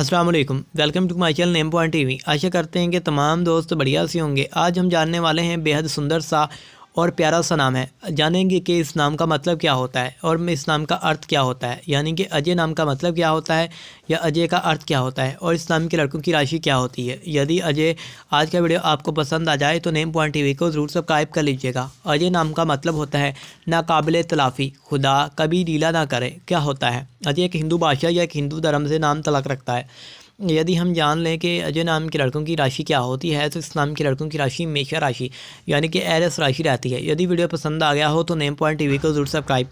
अस्सलाम वालेकुम welcome to my channel name point TV आशा करते हैं कि तमाम दोस्त बढ़िया से होंगे आज हम जानने वाले हैं बेहद सुंदर सा और प्यारा सा नाम है जानेंगे कि इस नाम का मतलब क्या होता है और इस नाम का अर्थ क्या होता है यानी कि अजय नाम का मतलब क्या होता है या अजय का अर्थ क्या होता है और इस नाम के लड़कों की राशि क्या होती है यदि अजय आज का वीडियो आपको पसंद आ जाए तो नेम पॉइंट टी को ज़रूर सब्सक्राइब कर लीजिएगा अजय नाम का मतलब होता है नाकबिल तलाफ़ी खुदा कभी लीला ना करे क्या होता है अजय एक हिंदू भाषा या एक हिंदू धर्म से नाम तलाक रखता है यदि हम जान लें कि अजय नाम के लड़कों की राशि क्या होती है तो इस नाम के लड़कों की राशि मेषा राशि यानी कि एरस राशि रहती है यदि वीडियो पसंद आ गया हो तो नेम पॉइंट टीवी को जरूर सब्सक्राइब